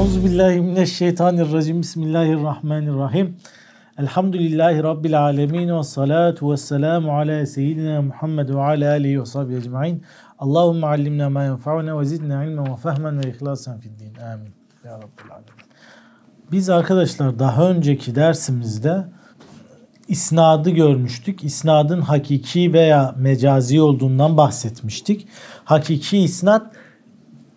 Euzubillahimineşşeytanirracim. Bismillahirrahmanirrahim. Elhamdülillahi Rabbil alemin ve salatu ve selamu ala seyyidina Muhammed ve ala aleyhi ve sahbihi ecma'in. Allahümme allimna ma yenfa'una ve zidna ilmen ve fehmen ve ihlasen din. Amin. Ya Rabbil alemin. Biz arkadaşlar daha önceki dersimizde isnadı görmüştük. İsnadın hakiki veya mecazi olduğundan bahsetmiştik. Hakiki isnat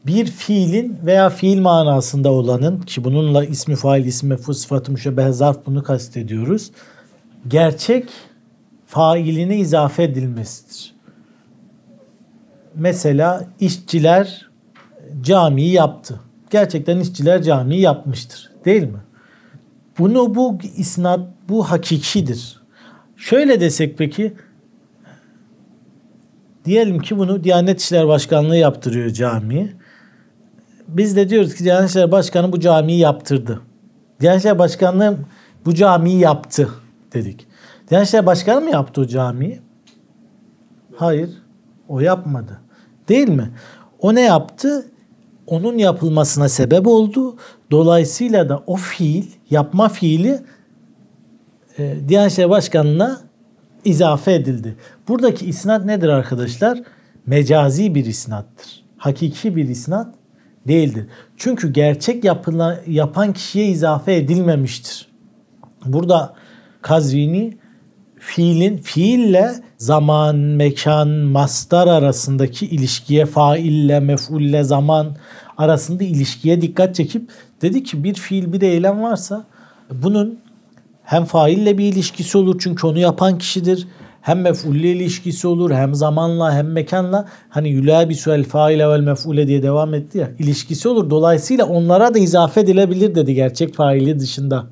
bir fiilin veya fiil manasında olanın ki bununla ismi fail, ismi mefhul, sıfatı müşebbeh, zarf bunu kastediyoruz. Gerçek failine izafe edilmesidir. Mesela işçiler camiyi yaptı. Gerçekten işçiler camiyi yapmıştır. Değil mi? Bunu bu isnat bu hakikidir. Şöyle desek peki diyelim ki bunu Diyanet İşleri Başkanlığı yaptırıyor camiyi biz de diyoruz ki Diyanet İşleri Başkanı bu camiyi yaptırdı. Diyanet İşleri Başkanı bu camiyi yaptı dedik. Diyanet İşleri Başkanı mı yaptı o camiyi? Hayır. O yapmadı. Değil mi? O ne yaptı? Onun yapılmasına sebep oldu. Dolayısıyla da o fiil, yapma fiili e, Diyanet İşleri Başkanı'na izafe edildi. Buradaki isnat nedir arkadaşlar? Mecazi bir isnattır. Hakiki bir isnat değildir. Çünkü gerçek yapılan, yapan kişiye izafe edilmemiştir. Burada Kazvini fiilin fiille zaman, mekan, mastar arasındaki ilişkiye, faille, mefulle, zaman arasında ilişkiye dikkat çekip dedi ki bir fiil bir eylem varsa bunun hem faille bir ilişkisi olur çünkü onu yapan kişidir hem mef'ulle ilişkisi olur hem zamanla hem mekanla hani yülabisu el faile vel mef'ule diye devam etti ya ilişkisi olur. Dolayısıyla onlara da izafe edilebilir dedi gerçek faili dışında.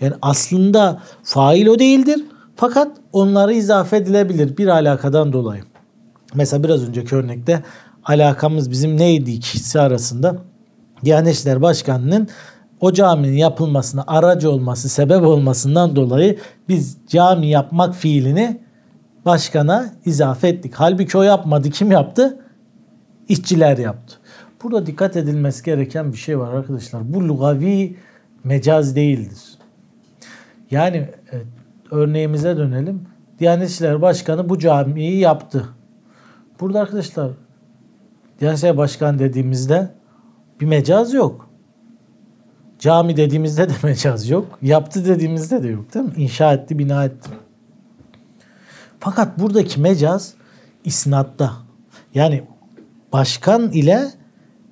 Yani aslında fail o değildir fakat onlara izafe edilebilir bir alakadan dolayı. Mesela biraz önceki örnekte alakamız bizim neydi ikisi arasında? Diyanet İşleri Başkanı'nın o caminin yapılmasına aracı olması, sebep olmasından dolayı biz cami yapmak fiilini başkana izafe ettik. Halbuki o yapmadı. Kim yaptı? İşçiler yaptı. Burada dikkat edilmesi gereken bir şey var arkadaşlar. Bu lugavi mecaz değildir. Yani e, örneğimize dönelim. Diyanet İşleri Başkanı bu camiyi yaptı. Burada arkadaşlar Diyanet İşleri Başkanı dediğimizde bir mecaz yok. Cami dediğimizde de mecaz yok. Yaptı dediğimizde de yok değil mi? İnşa etti, bina etti. Fakat buradaki mecaz isnatta. Yani başkan ile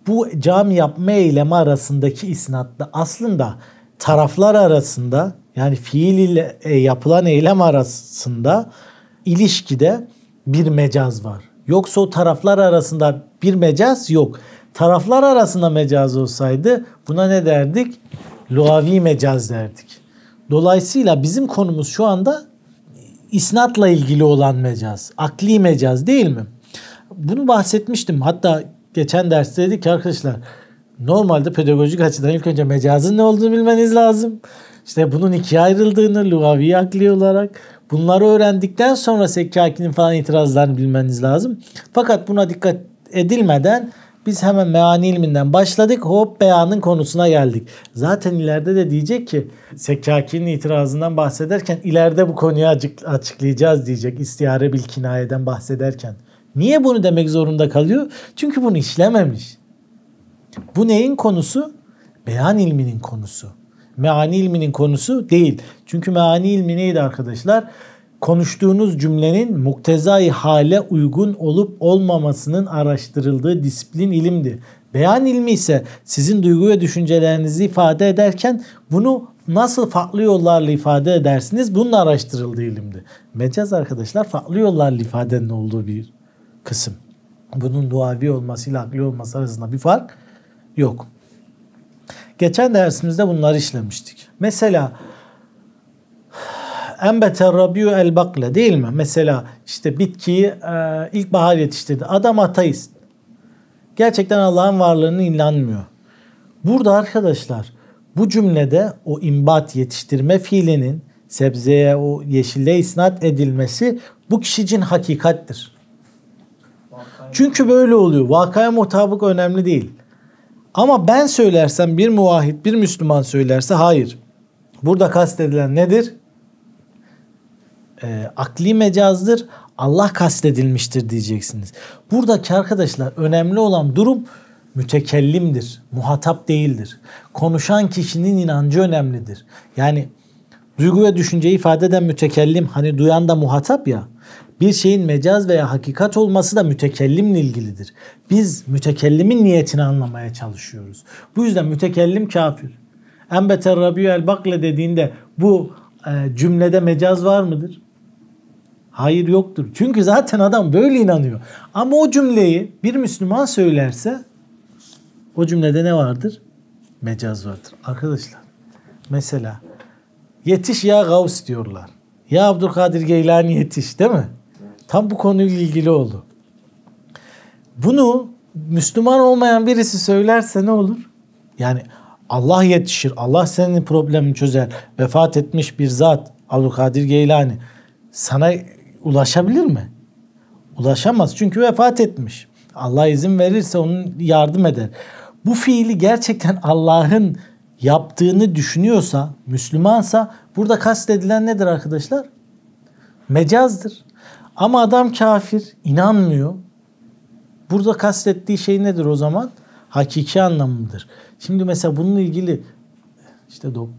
bu cam yapma eylemi arasındaki isnatta aslında taraflar arasında yani fiil ile e, yapılan eylem arasında ilişkide bir mecaz var. Yoksa o taraflar arasında bir mecaz yok. Taraflar arasında mecaz olsaydı buna ne derdik? Luavi mecaz derdik. Dolayısıyla bizim konumuz şu anda isnatla ilgili olan mecaz. Akli mecaz değil mi? Bunu bahsetmiştim. Hatta geçen derste dedik ki arkadaşlar normalde pedagojik açıdan ilk önce mecazın ne olduğunu bilmeniz lazım. İşte bunun ikiye ayrıldığını lugavi akli olarak bunları öğrendikten sonra Sekkaki'nin falan itirazlarını bilmeniz lazım. Fakat buna dikkat edilmeden biz hemen meani ilminden başladık. Hop beyanın konusuna geldik. Zaten ileride de diyecek ki Sekaki'nin itirazından bahsederken ileride bu konuyu açıklayacağız diyecek. İstiyare bil kinayeden bahsederken. Niye bunu demek zorunda kalıyor? Çünkü bunu işlememiş. Bu neyin konusu? Beyan ilminin konusu. Meani ilminin konusu değil. Çünkü meani ilmi neydi arkadaşlar? konuştuğunuz cümlenin muktezai hale uygun olup olmamasının araştırıldığı disiplin ilimdi. Beyan ilmi ise sizin duygu ve düşüncelerinizi ifade ederken bunu nasıl farklı yollarla ifade edersiniz? Bunun araştırıldığı ilimdi. Mecaz arkadaşlar farklı yollarla ifadenin olduğu bir kısım. Bunun duavi olmasıyla akli olması arasında bir fark yok. Geçen dersimizde bunları işlemiştik. Mesela Enbeter rabiu el bakla değil mi? Mesela işte bitkiyi e, ilk bahar yetiştirdi. Adam ateist. Gerçekten Allah'ın varlığını inanmıyor. Burada arkadaşlar bu cümlede o imbat yetiştirme fiilinin sebzeye o yeşille isnat edilmesi bu kişi için hakikattir. Çünkü böyle oluyor. Vakaya mutabık önemli değil. Ama ben söylersem bir muvahhid bir Müslüman söylerse hayır. Burada kastedilen nedir? e, akli mecazdır. Allah kastedilmiştir diyeceksiniz. Buradaki arkadaşlar önemli olan durum mütekellimdir. Muhatap değildir. Konuşan kişinin inancı önemlidir. Yani duygu ve düşünceyi ifade eden mütekellim hani duyan da muhatap ya. Bir şeyin mecaz veya hakikat olması da mütekellimle ilgilidir. Biz mütekellimin niyetini anlamaya çalışıyoruz. Bu yüzden mütekellim kafir. Embeter Rabiu el Bakle dediğinde bu e, cümlede mecaz var mıdır? Hayır yoktur. Çünkü zaten adam böyle inanıyor. Ama o cümleyi bir Müslüman söylerse o cümlede ne vardır? Mecaz vardır. Arkadaşlar mesela yetiş ya Gavs diyorlar. Ya Abdülkadir Geylani yetiş değil mi? Tam bu konuyla ilgili oldu. Bunu Müslüman olmayan birisi söylerse ne olur? Yani Allah yetişir, Allah senin problemini çözer. Vefat etmiş bir zat Abdülkadir Geylani sana ulaşabilir mi? Ulaşamaz çünkü vefat etmiş. Allah izin verirse onun yardım eder. Bu fiili gerçekten Allah'ın yaptığını düşünüyorsa, Müslümansa burada kastedilen nedir arkadaşlar? Mecazdır. Ama adam kafir, inanmıyor. Burada kastettiği şey nedir o zaman? Hakiki anlamıdır. Şimdi mesela bununla ilgili işte dok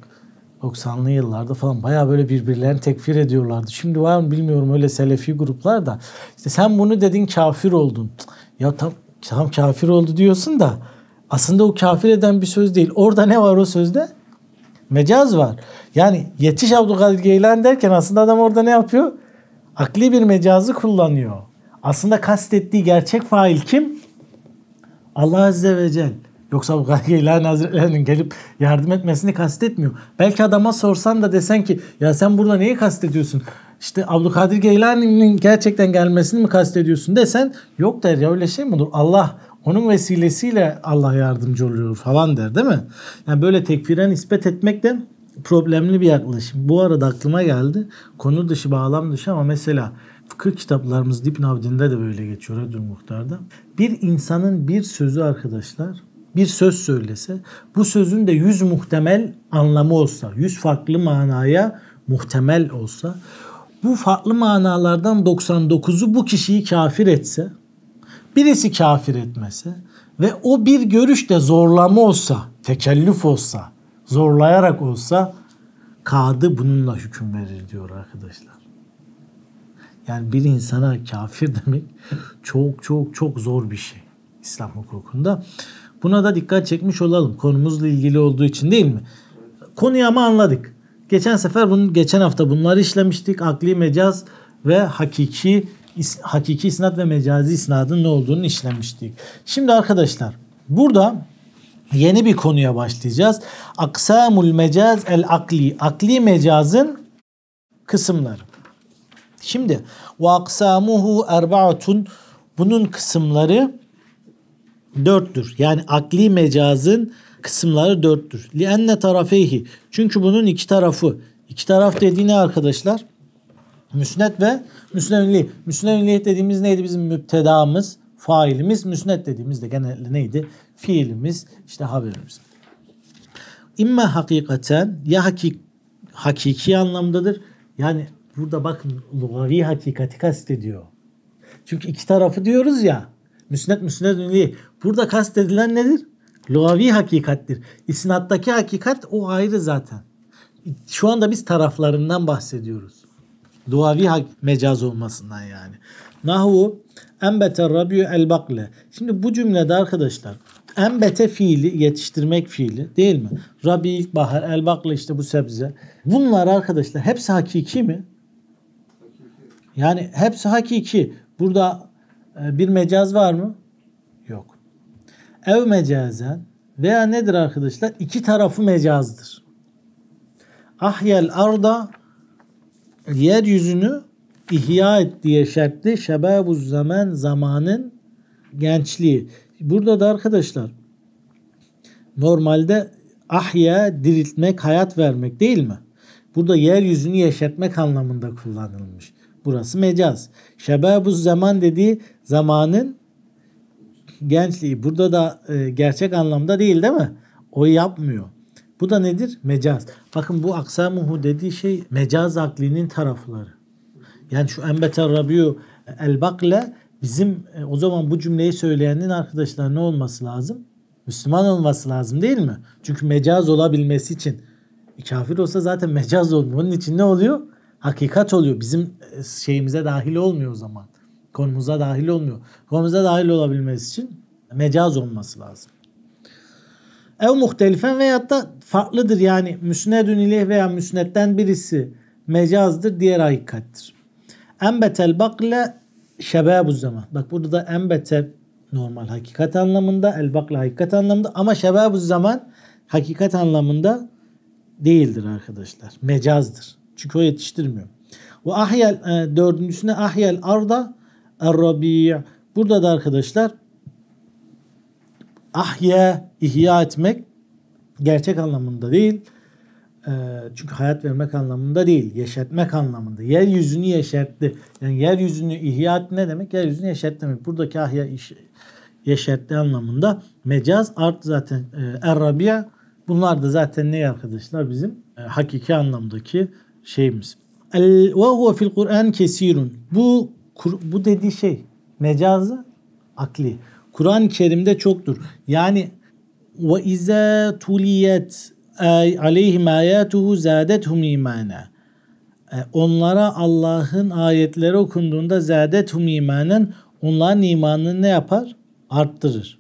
90'lı yıllarda falan baya böyle birbirlerini tekfir ediyorlardı. Şimdi var mı bilmiyorum öyle selefi gruplar da. İşte sen bunu dedin kafir oldun. Ya tam, tam kafir oldu diyorsun da aslında o kafir eden bir söz değil. Orada ne var o sözde? Mecaz var. Yani yetiş Abdülkadir Geylan derken aslında adam orada ne yapıyor? Akli bir mecazı kullanıyor. Aslında kastettiği gerçek fail kim? Allah Azze ve Celle. Yoksa Gayge İlahi Hazretleri'nin gelip yardım etmesini kastetmiyor. Belki adama sorsan da desen ki ya sen burada neyi kastediyorsun? İşte Abdülkadir Geylani'nin gerçekten gelmesini mi kastediyorsun desen yok der ya öyle şey mi olur? Allah onun vesilesiyle Allah yardımcı oluyor falan der değil mi? Yani böyle tekfire nispet etmek de problemli bir yaklaşım. Bu arada aklıma geldi. Konu dışı bağlam dışı ama mesela fıkıh kitaplarımız Dipnavdin'de de böyle geçiyor Edül Muhtar'da. Bir insanın bir sözü arkadaşlar bir söz söylese bu sözün de yüz muhtemel anlamı olsa, yüz farklı manaya muhtemel olsa bu farklı manalardan 99'u bu kişiyi kafir etse, birisi kafir etmese ve o bir görüş de zorlama olsa, tekellüf olsa, zorlayarak olsa kadı bununla hüküm verir diyor arkadaşlar. Yani bir insana kafir demek çok çok çok zor bir şey İslam hukukunda. Buna da dikkat çekmiş olalım konumuzla ilgili olduğu için değil mi? Konuyu ama anladık. Geçen sefer bunu geçen hafta bunları işlemiştik. Akli mecaz ve hakiki is, hakiki isnat ve mecazi isnadın ne olduğunu işlemiştik. Şimdi arkadaşlar burada yeni bir konuya başlayacağız. Aksamul mecaz el akli. Akli mecazın kısımları. Şimdi ve aksamuhu erbaatun bunun kısımları dörttür. Yani akli mecazın kısımları dörttür. Lienne tarafeyhi. Çünkü bunun iki tarafı. İki taraf dediğine arkadaşlar? Müsnet ve müsnevli. Müsnevli dediğimiz neydi bizim müptedamız, failimiz. Müsnet dediğimiz de genelde neydi? Fiilimiz, işte haberimiz. İmme hakikaten ya hakik, hakiki anlamdadır. Yani burada bakın lugavi hakikati kastediyor. Çünkü iki tarafı diyoruz ya. Müsnet müsnedün ünlü. Burada kastedilen nedir? Lugavi hakikattir. İsnattaki hakikat o ayrı zaten. Şu anda biz taraflarından bahsediyoruz. Lugavi mecaz olmasından yani. Nahu embete rabiyu el bakle. Şimdi bu cümlede arkadaşlar embete fiili yetiştirmek fiili değil mi? Rabi ilkbahar, el bakle işte bu sebze. Bunlar arkadaşlar hepsi hakiki mi? Yani hepsi hakiki. Burada ee, bir mecaz var mı? Yok. Ev mecazen veya nedir arkadaşlar? İki tarafı mecazdır. Ahyel arda yeryüzünü ihya et diye şartlı. şebabu zaman zamanın gençliği. Burada da arkadaşlar normalde ahya diriltmek, hayat vermek değil mi? Burada yeryüzünü yeşertmek anlamında kullanılmış. Burası mecaz. Şebabu zaman dediği zamanın gençliği. Burada da e, gerçek anlamda değil değil mi? O yapmıyor. Bu da nedir? Mecaz. Bakın bu aksamuhu dediği şey mecaz aklinin tarafları. Yani şu enbeter rabiu el bakle bizim e, o zaman bu cümleyi söyleyenin arkadaşlar ne olması lazım? Müslüman olması lazım değil mi? Çünkü mecaz olabilmesi için. E, kafir olsa zaten mecaz olmuyor. Onun için ne oluyor? hakikat oluyor. Bizim e, şeyimize dahil olmuyor o zaman. Konumuza dahil olmuyor. Konumuza dahil olabilmesi için mecaz olması lazım. Ev muhtelifen veyahut da farklıdır yani müsnedün ileh veya müsnetten birisi mecazdır diğer hakikattir. Embetel bakle şebabu zaman. Bak burada da embete normal hakikat anlamında, el bakle hakikat anlamında ama şebabu zaman hakikat anlamında değildir arkadaşlar. Mecazdır. Çünkü o yetiştirmiyor. Ve ahyel e, dördüncüsüne ahyel arda er Burada da arkadaşlar ahya ihya etmek gerçek anlamında değil. E, çünkü hayat vermek anlamında değil. Yeşertmek anlamında. Yeryüzünü yeşertti. Yani yeryüzünü ihya et ne demek? Yeryüzünü yeşertti demek. Buradaki ahya iş, yeşertti anlamında. Mecaz art zaten e, er Bunlar da zaten ne arkadaşlar? Bizim e, hakiki anlamdaki şeyimiz. El ve huve fil Kur'an kesirun. Bu bu dediği şey mecazı akli. Kur'an-ı Kerim'de çoktur. Yani ve izâ tuliyet e, aleyhim âyâtuhu zâdethum imâna. E, onlara Allah'ın ayetleri okunduğunda zâdethum imanen onların imanını ne yapar? Arttırır.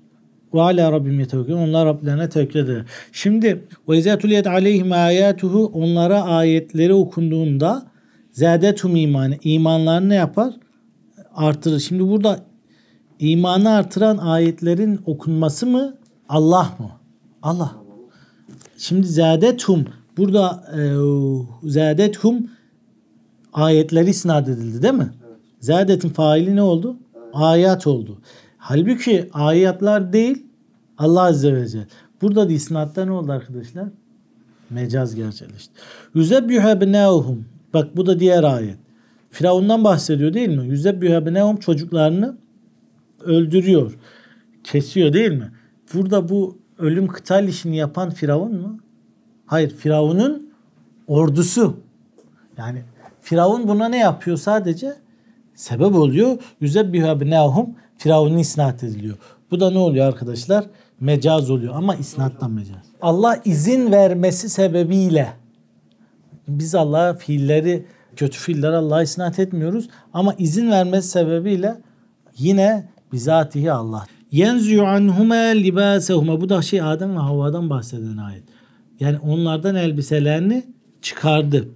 Ve ala Rabbim yetevekkül. Onlar Rablerine tevekkül eder. Şimdi ve izâ tuliyet aleyhim âyâtuhu onlara ayetleri okunduğunda zâdetum imanı. imanlarını ne yapar? Artırır. Şimdi burada imanı artıran ayetlerin okunması mı? Allah mı? Allah. Şimdi zâdetum. Burada e, zâdetum ayetleri isnat edildi değil mi? Evet. Zâdetin faili ne oldu? Ayet oldu. Halbuki ayatlar değil Allah Azze ve Celle. Burada da isnatta ne oldu arkadaşlar? Mecaz gerçekleşti. Yüzebbühe binâuhum. Bak bu da diğer ayet. Firavundan bahsediyor değil mi? Yüzebbühe binâuhum çocuklarını öldürüyor. Kesiyor değil mi? Burada bu ölüm kıtal işini yapan Firavun mu? Hayır. Firavun'un ordusu. Yani Firavun buna ne yapıyor sadece? Sebep oluyor. Yüzebbühe binâuhum Firavun'un isnat ediliyor. Bu da ne oluyor arkadaşlar? Mecaz oluyor ama isnattan mecaz. Allah izin vermesi sebebiyle biz Allah'a fiilleri, kötü fiiller Allah'a isnat etmiyoruz ama izin vermesi sebebiyle yine bizatihi Allah. Yenzi'u anhuma libasehuma. Bu da şey Adem ve Havva'dan bahseden ayet. Yani onlardan elbiselerini çıkardı.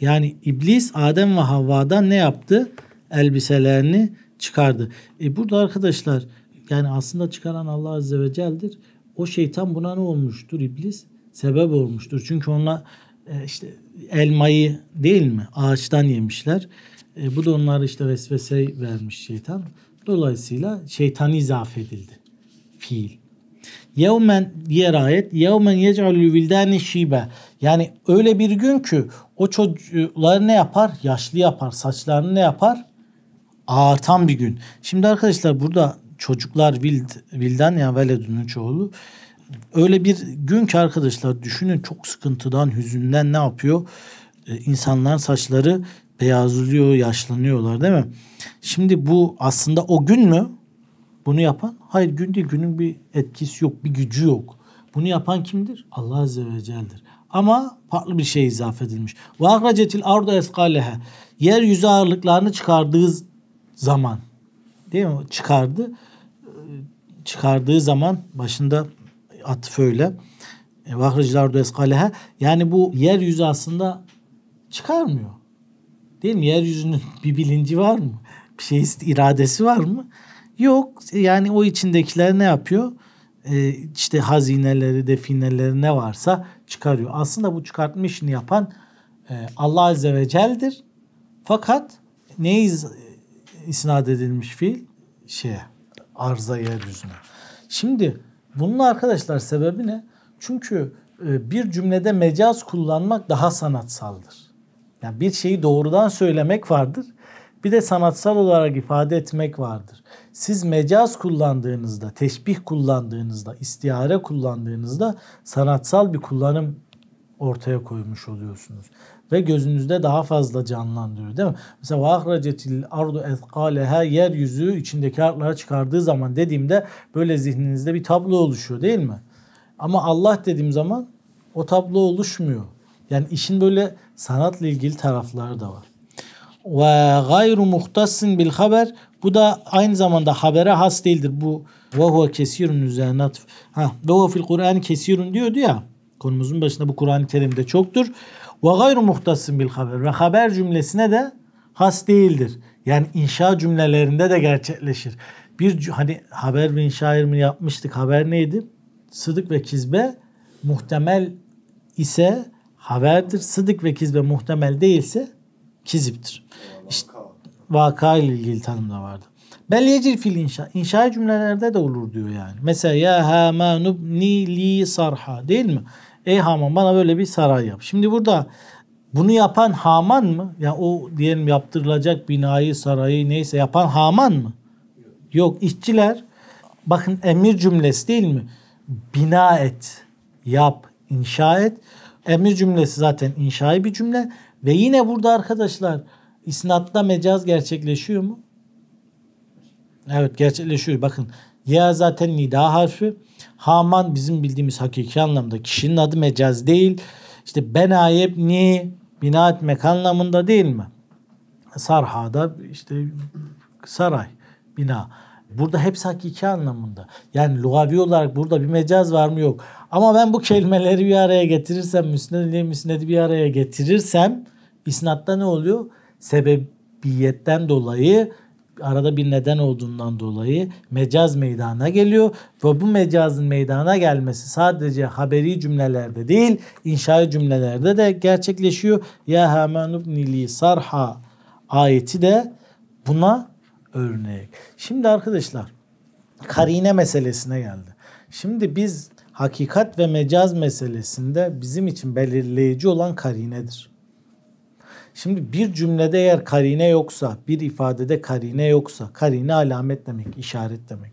Yani iblis Adem ve Havva'dan ne yaptı? Elbiselerini çıkardı. E burada arkadaşlar yani aslında çıkaran Allah Azze ve Celle'dir. O şeytan buna ne olmuştur? İblis sebep olmuştur. Çünkü onunla e, işte elmayı değil mi ağaçtan yemişler. E, bu da onlar işte vesvese vermiş şeytan. Dolayısıyla şeytan izaf edildi. Fiil. Yevmen diğer ayet. Yevmen yec'alü vildâne şibe. Yani öyle bir gün ki o çocukları ne yapar? Yaşlı yapar. Saçlarını ne yapar? ağartan bir gün. Şimdi arkadaşlar burada çocuklar Wild, Wilden yani Veledun'un çoğulu öyle bir gün ki arkadaşlar düşünün çok sıkıntıdan, hüzünden ne yapıyor? Ee, insanların saçları beyazlıyor, yaşlanıyorlar değil mi? Şimdi bu aslında o gün mü bunu yapan? Hayır gün değil, günün bir etkisi yok, bir gücü yok. Bunu yapan kimdir? Allah Azze ve Celle'dir. Ama farklı bir şey izaf edilmiş. Vakracetil ardu eskalehe. Yeryüzü ağırlıklarını çıkardığı zaman değil mi? Çıkardı. Çıkardığı zaman başında atıf öyle. Vahrıcılar du Yani bu yeryüzü aslında çıkarmıyor. Değil mi? Yeryüzünün bir bilinci var mı? Bir şey iradesi var mı? Yok. Yani o içindekiler ne yapıyor? Ee, işte hazineleri, defineleri ne varsa çıkarıyor. Aslında bu çıkartma işini yapan e, Allah Azze ve Cel'dir. Fakat neyiz? isnat edilmiş fiil şeye arıza yeryüzüne. Şimdi bunun arkadaşlar sebebi ne? Çünkü e, bir cümlede mecaz kullanmak daha sanatsaldır. Yani bir şeyi doğrudan söylemek vardır. Bir de sanatsal olarak ifade etmek vardır. Siz mecaz kullandığınızda, teşbih kullandığınızda, istihare kullandığınızda sanatsal bir kullanım ortaya koymuş oluyorsunuz ve gözünüzde daha fazla canlandırıyor değil mi? Mesela vahracetil ardu ezkaleha yeryüzü içindeki artlara çıkardığı zaman dediğimde böyle zihninizde bir tablo oluşuyor değil mi? Ama Allah dediğim zaman o tablo oluşmuyor. Yani işin böyle sanatla ilgili tarafları da var. Ve gayru muhtassin bil haber bu da aynı zamanda habere has değildir. Bu ve huve kesirun üzerine ha ve fil Kur'an kesirun diyordu ya. Konumuzun başında bu Kur'an-ı Kerim'de çoktur. Ve gayru muhtasın bil haber ve haber cümlesine de has değildir. Yani inşa cümlelerinde de gerçekleşir. Bir hani haber ve inşa ilmi yapmıştık. Haber neydi? Sıdık ve kizbe muhtemel ise haberdir. Sıdık ve kizbe muhtemel değilse kiziptir. İşte, vaka ile ilgili tanım da vardı. Bel yecil fil inşa. İnşa cümlelerde de olur diyor yani. Mesela ya ha ma ni li sarha değil mi? Ey Haman bana böyle bir saray yap. Şimdi burada bunu yapan Haman mı? Ya yani o diyelim yaptırılacak binayı, sarayı neyse yapan Haman mı? Yok. işçiler bakın emir cümlesi değil mi? Bina et, yap, inşa et. Emir cümlesi zaten inşai bir cümle. Ve yine burada arkadaşlar isnatta mecaz gerçekleşiyor mu? Evet gerçekleşiyor. Bakın ya zaten nida harfi. Haman bizim bildiğimiz hakiki anlamda kişinin adı mecaz değil. İşte bena ni bina etmek anlamında değil mi? Sarha'da işte saray, bina. Burada hepsi hakiki anlamında. Yani lugavi olarak burada bir mecaz var mı yok. Ama ben bu kelimeleri bir araya getirirsem, müsned ile müsnedi bir araya getirirsem isnatta ne oluyor? Sebebiyetten dolayı arada bir neden olduğundan dolayı mecaz meydana geliyor ve bu mecazın meydana gelmesi sadece haberi cümlelerde değil inşai cümlelerde de gerçekleşiyor. Ya hamanub nili sarha ayeti de buna örnek. Şimdi arkadaşlar karine meselesine geldi. Şimdi biz hakikat ve mecaz meselesinde bizim için belirleyici olan karinedir. Şimdi bir cümlede eğer karine yoksa, bir ifadede karine yoksa, karine alamet demek, işaret demek.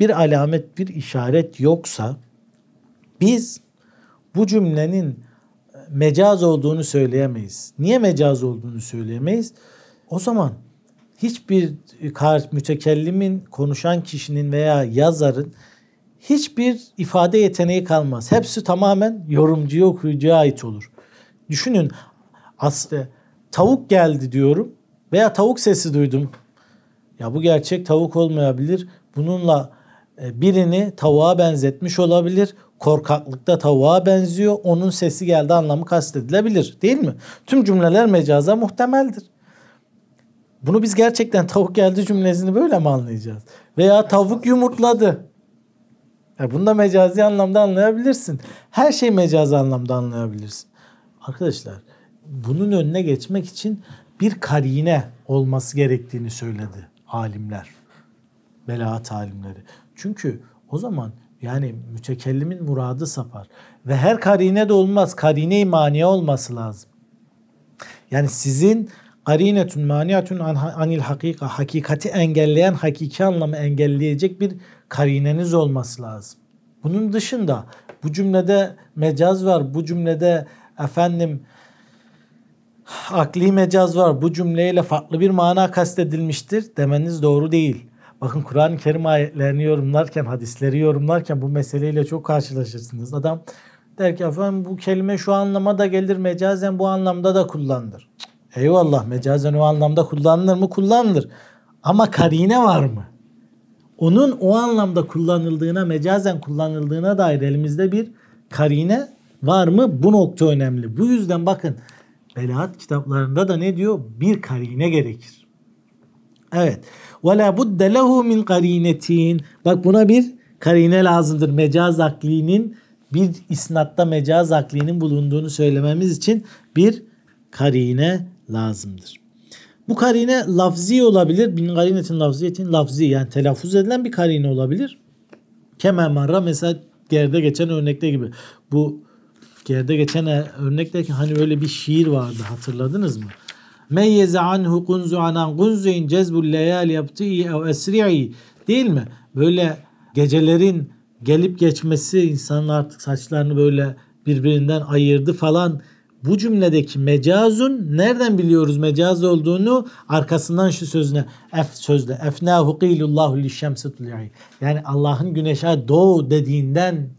Bir alamet, bir işaret yoksa biz bu cümlenin e, mecaz olduğunu söyleyemeyiz. Niye mecaz olduğunu söyleyemeyiz? O zaman hiçbir e, mütekellimin, konuşan kişinin veya yazarın hiçbir ifade yeteneği kalmaz. Hepsi tamamen yorumcuya, okuyucuya ait olur. Düşünün aslında tavuk geldi diyorum veya tavuk sesi duydum. Ya bu gerçek tavuk olmayabilir. Bununla e, birini tavuğa benzetmiş olabilir. Korkaklıkta tavuğa benziyor. Onun sesi geldi anlamı kastedilebilir değil mi? Tüm cümleler mecaza muhtemeldir. Bunu biz gerçekten tavuk geldi cümlesini böyle mi anlayacağız? Veya tavuk yumurtladı. Ya bunu da mecazi anlamda anlayabilirsin. Her şey mecazi anlamda anlayabilirsin. Arkadaşlar bunun önüne geçmek için bir karine olması gerektiğini söyledi alimler. Belaat alimleri. Çünkü o zaman yani mütekellimin muradı sapar. Ve her karine de olmaz. Karine-i maniye olması lazım. Yani sizin karinetun maniyatun anil hakika hakikati engelleyen hakiki anlamı engelleyecek bir karineniz olması lazım. Bunun dışında bu cümlede mecaz var. Bu cümlede efendim akli mecaz var bu cümleyle farklı bir mana kastedilmiştir demeniz doğru değil. Bakın Kur'an-ı Kerim ayetlerini yorumlarken, hadisleri yorumlarken bu meseleyle çok karşılaşırsınız. Adam der ki efendim bu kelime şu anlama da gelir mecazen bu anlamda da kullanılır. Eyvallah mecazen o anlamda kullanılır mı? Kullanılır. Ama karine var mı? Onun o anlamda kullanıldığına, mecazen kullanıldığına dair elimizde bir karine var mı? Bu nokta önemli. Bu yüzden bakın Belaat kitaplarında da ne diyor? Bir karine gerekir. Evet. Ve la budde lehu min Bak buna bir karine lazımdır. Mecaz aklinin bir isnatta mecaz aklinin bulunduğunu söylememiz için bir karine lazımdır. Bu karine lafzi olabilir. Bin karinetin lafziyetin lafzi yani telaffuz edilen bir karine olabilir. Kemen marra mesela geride geçen örnekte gibi. Bu Türkiye'de geçen e, örnekteki hani öyle bir şiir vardı hatırladınız mı? Meyyeze anhu kunzu anan kunzuin cezbul leyal yaptı'i ev esri'i değil mi? Böyle gecelerin gelip geçmesi insanın artık saçlarını böyle birbirinden ayırdı falan. Bu cümledeki mecazun nereden biliyoruz mecaz olduğunu? Arkasından şu sözüne ef sözle efna efnahu qilullahu lişemsi Yani Allah'ın güneşe doğu dediğinden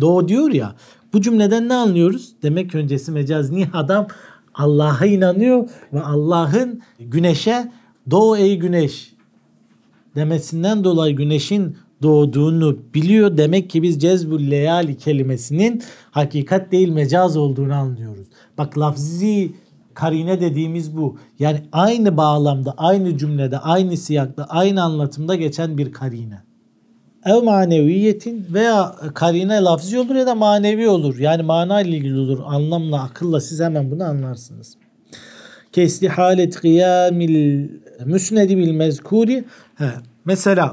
doğu diyor ya bu cümleden ne anlıyoruz? Demek öncesi mecaz mecazni adam Allah'a inanıyor ve Allah'ın güneşe doğu ey güneş demesinden dolayı güneşin doğduğunu biliyor. Demek ki biz cezbul leyali kelimesinin hakikat değil mecaz olduğunu anlıyoruz. Bak lafzi karine dediğimiz bu. Yani aynı bağlamda, aynı cümlede, aynı siyakta, aynı anlatımda geçen bir karine ev maneviyetin veya karine lafzi olur ya da manevi olur. Yani mana ile ilgili olur. Anlamla, akılla siz hemen bunu anlarsınız. Kesli halet kıyamil müsnedi bil mezkuri. He, mesela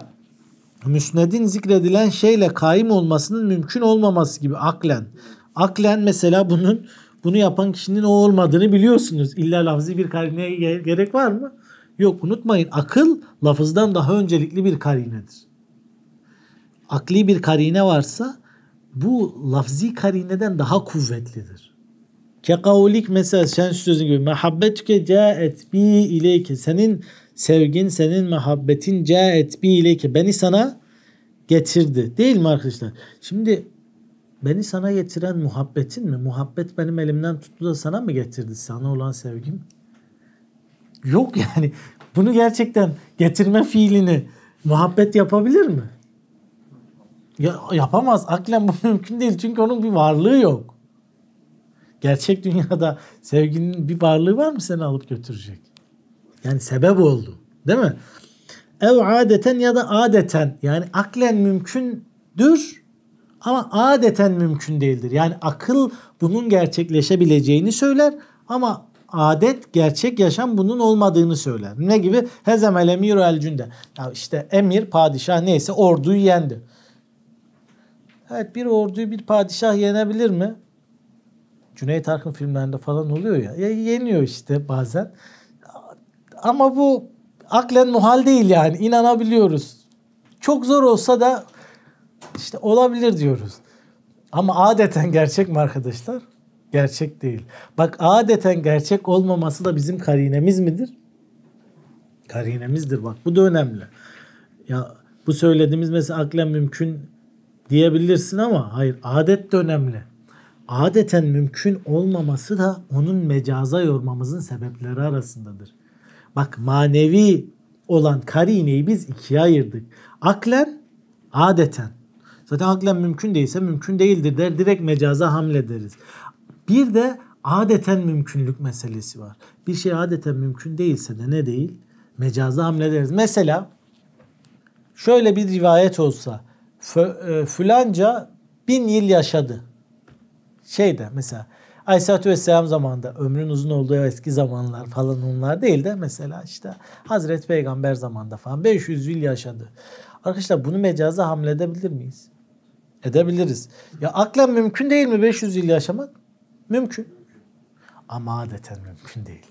müsnedin zikredilen şeyle kaim olmasının mümkün olmaması gibi aklen. Aklen mesela bunun bunu yapan kişinin o olmadığını biliyorsunuz. İlla lafzi bir karineye gerek var mı? Yok unutmayın akıl lafızdan daha öncelikli bir karinedir akli bir karine varsa bu lafzi karineden daha kuvvetlidir. Kekaulik mesela sen sözün gibi mehabbetüke caet bi ileyke senin sevgin senin mehabbetin caet bi ileyke beni sana getirdi. Değil mi arkadaşlar? Şimdi beni sana getiren muhabbetin mi? Muhabbet benim elimden tuttu da sana mı getirdi? Sana olan sevgim? Yok yani. Bunu gerçekten getirme fiilini muhabbet yapabilir mi? Ya, yapamaz. Aklen bu mümkün değil. Çünkü onun bir varlığı yok. Gerçek dünyada sevginin bir varlığı var mı seni alıp götürecek? Yani sebep oldu. Değil mi? Ev adeten ya da adeten. Yani aklen mümkündür ama adeten mümkün değildir. Yani akıl bunun gerçekleşebileceğini söyler ama adet gerçek yaşam bunun olmadığını söyler. Ne gibi? Hezemel emiru el cünde. Ya işte emir, padişah neyse orduyu yendi. Evet bir orduyu bir padişah yenebilir mi? Cüneyt Arkın filmlerinde falan oluyor ya. ya yeniyor işte bazen. Ama bu aklen muhal değil yani. inanabiliyoruz. Çok zor olsa da işte olabilir diyoruz. Ama adeten gerçek mi arkadaşlar? Gerçek değil. Bak adeten gerçek olmaması da bizim karinemiz midir? Karinemizdir bak. Bu da önemli. Ya bu söylediğimiz mesela aklen mümkün diyebilirsin ama hayır adet de önemli. Adeten mümkün olmaması da onun mecaza yormamızın sebepleri arasındadır. Bak manevi olan karineyi biz ikiye ayırdık. Aklen, adeten. Zaten aklen mümkün değilse mümkün değildir der. Direkt mecaza hamlederiz. Bir de adeten mümkünlük meselesi var. Bir şey adeten mümkün değilse de ne değil? Mecaza hamlederiz. Mesela şöyle bir rivayet olsa Fülanca e, bin yıl yaşadı. Şeyde mesela Aleyhisselatü Vesselam zamanında ömrün uzun olduğu eski zamanlar falan onlar değil de mesela işte Hazreti Peygamber zamanında falan 500 yıl yaşadı. Arkadaşlar bunu mecaza edebilir miyiz? Edebiliriz. Ya aklen mümkün değil mi 500 yıl yaşamak? Mümkün. Ama adeten mümkün değil.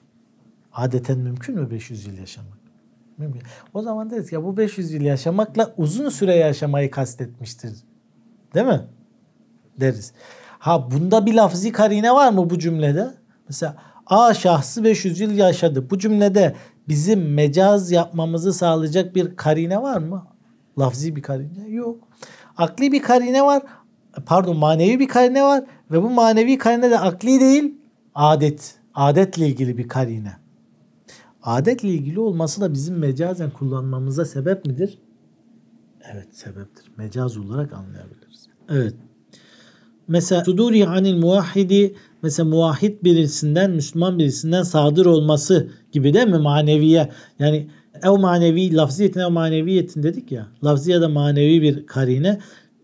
Adeten mümkün mü 500 yıl yaşamak? mümkün. O zaman deriz ya bu 500 yıl yaşamakla uzun süre yaşamayı kastetmiştir. Değil mi? Deriz. Ha bunda bir lafzi karine var mı bu cümlede? Mesela A şahsı 500 yıl yaşadı. Bu cümlede bizim mecaz yapmamızı sağlayacak bir karine var mı? Lafzi bir karine yok. Akli bir karine var. Pardon manevi bir karine var. Ve bu manevi karine de akli değil adet. Adetle ilgili bir karine adetle ilgili olması da bizim mecazen kullanmamıza sebep midir? Evet sebeptir. Mecaz olarak anlayabiliriz. Evet. Mesela suduri anil muahidi, mesela muahit birisinden Müslüman birisinden sadır olması gibi değil mi maneviye? Yani ev manevi lafziyetine ev maneviyetin dedik ya. Lafzi ya da manevi bir karine.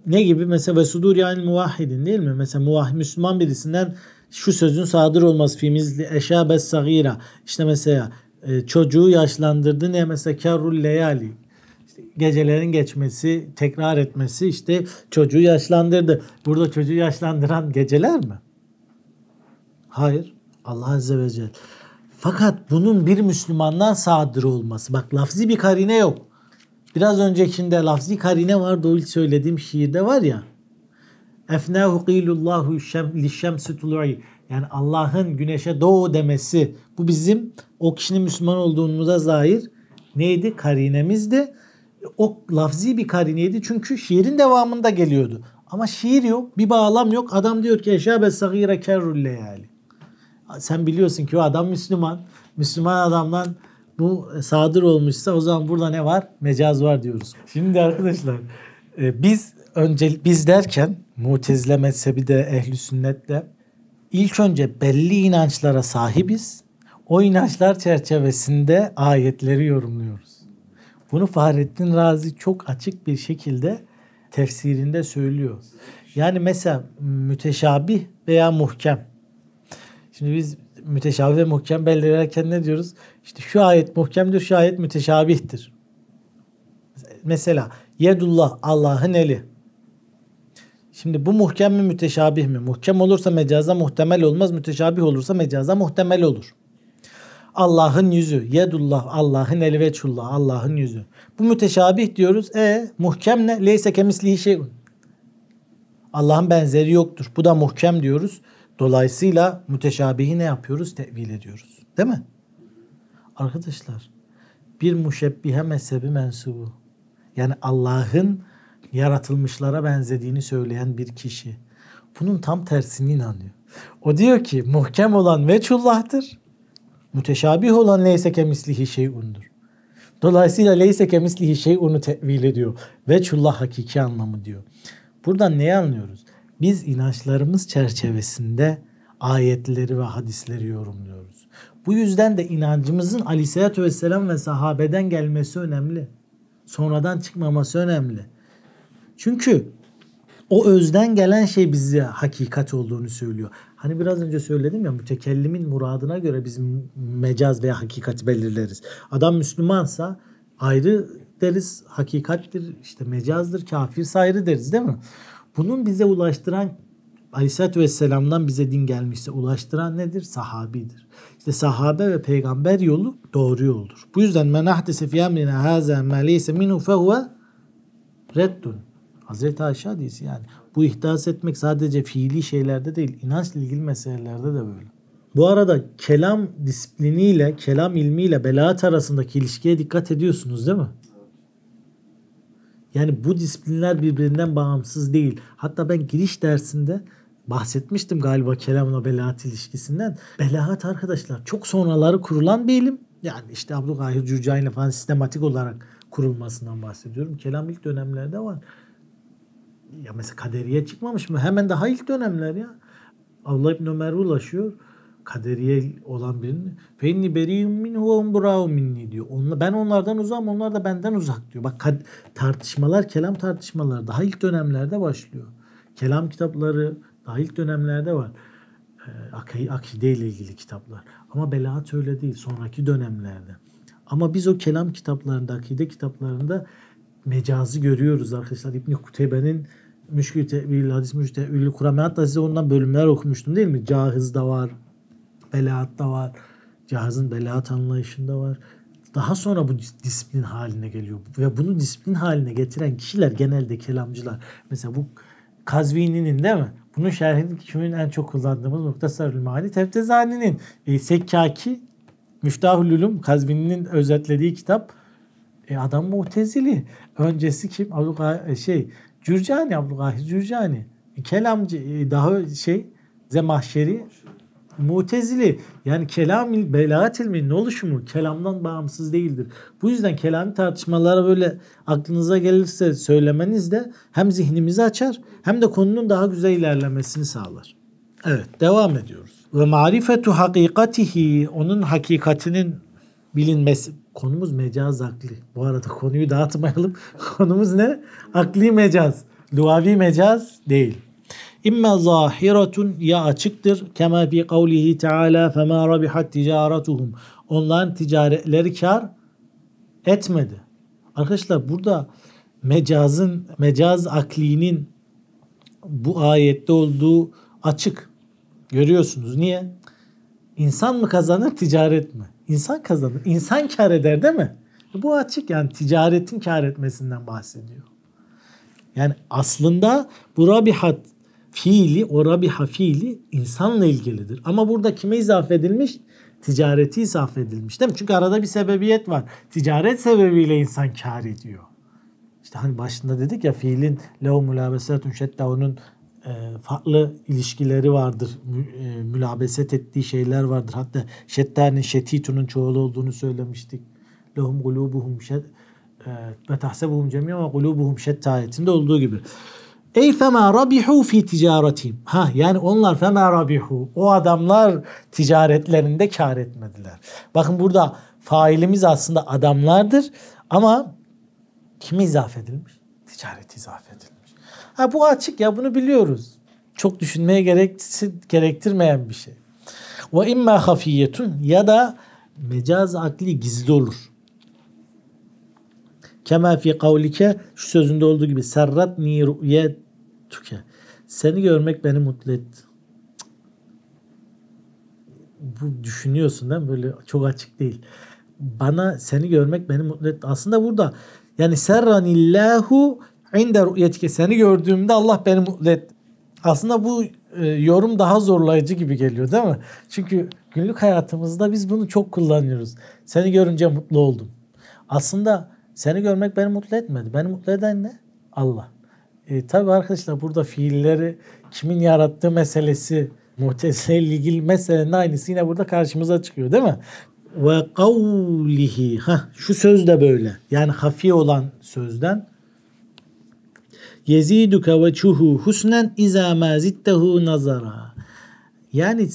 Ne gibi? Mesela ve suduri anil muvahhidin değil mi? Mesela muvah, Müslüman birisinden şu sözün sadır olması fimizli eşabes sagira. İşte mesela e, çocuğu yaşlandırdı. Ne mesela karul leyali gecelerin geçmesi, tekrar etmesi işte çocuğu yaşlandırdı. Burada çocuğu yaşlandıran geceler mi? Hayır. Allah Azze ve Celle. Fakat bunun bir Müslümandan sadır olması. Bak lafzi bir karine yok. Biraz öncekinde lafzi karine var, doğru söylediğim şiirde var ya. Efnahu qilullahu lişşemsi tulu'i. Yani Allah'ın güneşe doğu demesi bu bizim o kişinin Müslüman olduğumuza dair neydi? Karinemizdi. O lafzi bir karineydi çünkü şiirin devamında geliyordu. Ama şiir yok, bir bağlam yok. Adam diyor ki eşabe sagira kerrul leyali. Sen biliyorsun ki o adam Müslüman. Müslüman adamdan bu e, sadır olmuşsa o zaman burada ne var? Mecaz var diyoruz. Şimdi arkadaşlar e, biz önce biz derken Mutezile mezhebi de ehli sünnetle ilk önce belli inançlara sahibiz. O inançlar çerçevesinde ayetleri yorumluyoruz. Bunu Fahrettin Razi çok açık bir şekilde tefsirinde söylüyor. Yani mesela müteşabih veya muhkem. Şimdi biz müteşabih ve muhkem belirlerken ne diyoruz? İşte şu ayet muhkemdir, şu ayet müteşabihtir. Mesela yedullah Allah'ın eli. Şimdi bu muhkem mi müteşabih mi? Muhkem olursa mecaza muhtemel olmaz. Müteşabih olursa mecaza muhtemel olur. Allah'ın yüzü. Yedullah. Allah'ın eli veçullah. Allah'ın yüzü. Bu müteşabih diyoruz. E muhkem ne? Leyse kemislihi şeyun. Allah'ın benzeri yoktur. Bu da muhkem diyoruz. Dolayısıyla müteşabihi ne yapıyoruz? Tevil ediyoruz. Değil mi? Arkadaşlar bir muşebbihe mezhebi mensubu. Yani Allah'ın yaratılmışlara benzediğini söyleyen bir kişi bunun tam tersini inanıyor. O diyor ki muhkem olan veçullah'tır. Müteşabih olan leyse kemislihi şeyundur. Dolayısıyla leyse kemislihi şeyunu tevil ediyor. Veçullah hakiki anlamı diyor. Buradan neyi anlıyoruz? Biz inançlarımız çerçevesinde ayetleri ve hadisleri yorumluyoruz. Bu yüzden de inancımızın aleyhissalatü vesselam ve sahabeden gelmesi önemli. Sonradan çıkmaması önemli. Çünkü o özden gelen şey bize hakikat olduğunu söylüyor. Hani biraz önce söyledim ya mütekellimin muradına göre biz mecaz veya hakikat belirleriz. Adam Müslümansa ayrı deriz, hakikattir, işte mecazdır, kafir ayrı deriz değil mi? Bunun bize ulaştıran Aleyhisselatü Vesselam'dan bize din gelmişse ulaştıran nedir? Sahabidir. İşte sahabe ve peygamber yolu doğru yoldur. Bu yüzden men ahdese fi emrina haza ma leyse minhu fehuve reddun. Hazreti Ayşe hadisi yani. Bu ihdas etmek sadece fiili şeylerde değil, inançla ilgili meselelerde de böyle. Bu arada kelam disipliniyle, kelam ilmiyle belaat arasındaki ilişkiye dikkat ediyorsunuz değil mi? Yani bu disiplinler birbirinden bağımsız değil. Hatta ben giriş dersinde bahsetmiştim galiba kelamla belaat ilişkisinden. Belaat arkadaşlar çok sonraları kurulan bir ilim. Yani işte Abdülkahir Cürcay'la falan sistematik olarak kurulmasından bahsediyorum. Kelam ilk dönemlerde var ya mesela kaderiye çıkmamış mı? Hemen daha ilk dönemler ya. Allah İbn Ömer'e ulaşıyor. Kaderiye olan birini fenni beriyum minhu ve brau minni diyor. Onla, ben onlardan uzağım, onlar da benden uzak diyor. Bak kad, tartışmalar, kelam tartışmaları daha ilk dönemlerde başlıyor. Kelam kitapları daha ilk dönemlerde var. E, akide ile ilgili kitaplar. Ama belaat öyle değil sonraki dönemlerde. Ama biz o kelam kitaplarında, akide kitaplarında mecazi görüyoruz arkadaşlar. İbn Kuteybe'nin müşkül tevil, hadis müştevil, kurame hatta size ondan bölümler okumuştum değil mi? cahiz da var, da var, cahizin Belaat anlayışında var. Daha sonra bu disiplin haline geliyor. Ve bunu disiplin haline getiren kişiler genelde kelamcılar. Mesela bu Kazvini'nin değil mi? Bunun şerhini kimin en çok kullandığımız Muktasarül Mali Tevtezani'nin e, Sekkaki Müftahül Kazvini'nin özetlediği kitap e, adam Mutezili. Öncesi kim? Avuka e, şey Cürcani Abdülgahir Cürcani. Kelamcı e, daha şey Zemahşeri Mutezili yani kelam belaat ilminin oluşumu kelamdan bağımsız değildir. Bu yüzden kelami tartışmalara böyle aklınıza gelirse söylemeniz de hem zihnimizi açar hem de konunun daha güzel ilerlemesini sağlar. Evet devam ediyoruz. Ve marifetu hakikatihi onun hakikatinin bilinmesi Konumuz mecaz akli. Bu arada konuyu dağıtmayalım. Konumuz ne? Akli mecaz. Luavi mecaz değil. İmme zahiratun ya açıktır. Kema fi kavlihi teala fema rabihat ticaretuhum. Onların ticaretleri kar etmedi. Arkadaşlar burada mecazın, mecaz aklinin bu ayette olduğu açık. Görüyorsunuz. Niye? İnsan mı kazanır, ticaret mi? İnsan kazanır. insan kar eder değil mi? Bu açık yani ticaretin kar etmesinden bahsediyor. Yani aslında bu rabihat fiili, o rabiha fiili insanla ilgilidir. Ama burada kime izaf edilmiş? Ticareti izaf edilmiş değil mi? Çünkü arada bir sebebiyet var. Ticaret sebebiyle insan kar ediyor. İşte hani başında dedik ya fiilin leo mülabesetun şetta onun e, farklı ilişkileri vardır. E, Mülabeset ettiği şeyler vardır. Hatta şettânin şetitunun çoğulu olduğunu söylemiştik. Lehum gulubuhum şet ve tahsebuhum cemiyen ve gulubuhum şetta ayetinde olduğu gibi. Ey fema rabihu fi ticaretim. Ha yani onlar fema rabihu. O adamlar ticaretlerinde kar etmediler. Bakın burada failimiz aslında adamlardır ama kimi izaf edilmiş? Ticaret izaf edilmiş. Ha bu açık ya bunu biliyoruz. Çok düşünmeye gerektirmeyen bir şey. Ve imma hafiyetun ya da mecaz akli gizli olur. Kema fi kavlike şu sözünde olduğu gibi serrat ni rüyetuke. Seni görmek beni mutlu etti. Bu düşünüyorsun değil mi? Böyle çok açık değil. Bana seni görmek beni mutlu etti. Aslında burada yani serranillahu İnde ru'yetike seni gördüğümde Allah beni mutlu et. Aslında bu e, yorum daha zorlayıcı gibi geliyor değil mi? Çünkü günlük hayatımızda biz bunu çok kullanıyoruz. Seni görünce mutlu oldum. Aslında seni görmek beni mutlu etmedi. Beni mutlu eden ne? Allah. E, tabii arkadaşlar burada fiilleri kimin yarattığı meselesi Mu'tezile ilgili meselenin aynısı yine burada karşımıza çıkıyor değil mi? Ve kavlihi. Heh, şu söz de böyle. Yani hafi olan sözden Yeziduka ve çuhu husnen izâ mâ zittehu nazara. Yani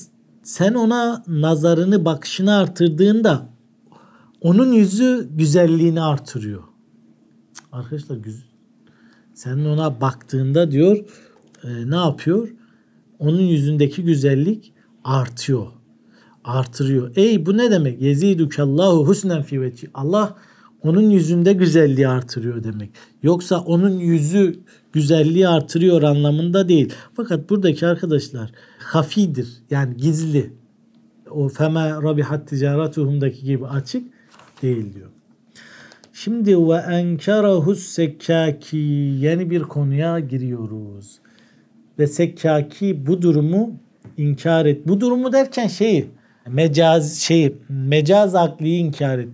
sen ona nazarını bakışını artırdığında onun yüzü güzelliğini artırıyor. Arkadaşlar sen ona baktığında diyor e, ne yapıyor? Onun yüzündeki güzellik artıyor. Artırıyor. Ey bu ne demek? Yezidukallahu husnen fi veci. Allah onun yüzünde güzelliği artırıyor demek. Yoksa onun yüzü güzelliği artırıyor anlamında değil. Fakat buradaki arkadaşlar hafidir yani gizli. O feme rabihat ticaretuhum'daki gibi açık değil diyor. Şimdi ve enkarahus sekkaki yeni bir konuya giriyoruz. Ve sekkaki bu durumu inkar et. Bu durumu derken şeyi mecaz şey mecaz akliyi inkar et.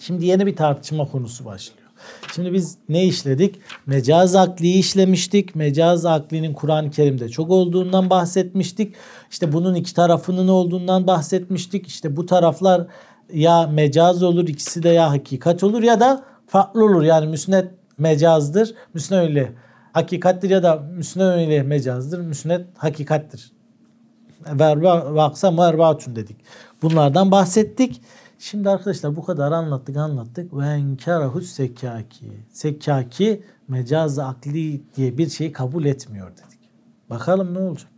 Şimdi yeni bir tartışma konusu başlıyor. Şimdi biz ne işledik? Mecaz akliyi işlemiştik. Mecaz aklinin Kur'an-ı Kerim'de çok olduğundan bahsetmiştik. İşte bunun iki tarafının olduğundan bahsetmiştik. İşte bu taraflar ya mecaz olur, ikisi de ya hakikat olur ya da farklı olur. Yani müsnet mecazdır, müsnet öyle hakikattir ya da müsnet öyle mecazdır, müsnet hakikattir. Verba vaksa merbatun dedik. Bunlardan bahsettik. Şimdi arkadaşlar bu kadar anlattık anlattık. Ve enkarahu sekkaki. Sekkaki mecaz akli diye bir şeyi kabul etmiyor dedik. Bakalım ne olacak?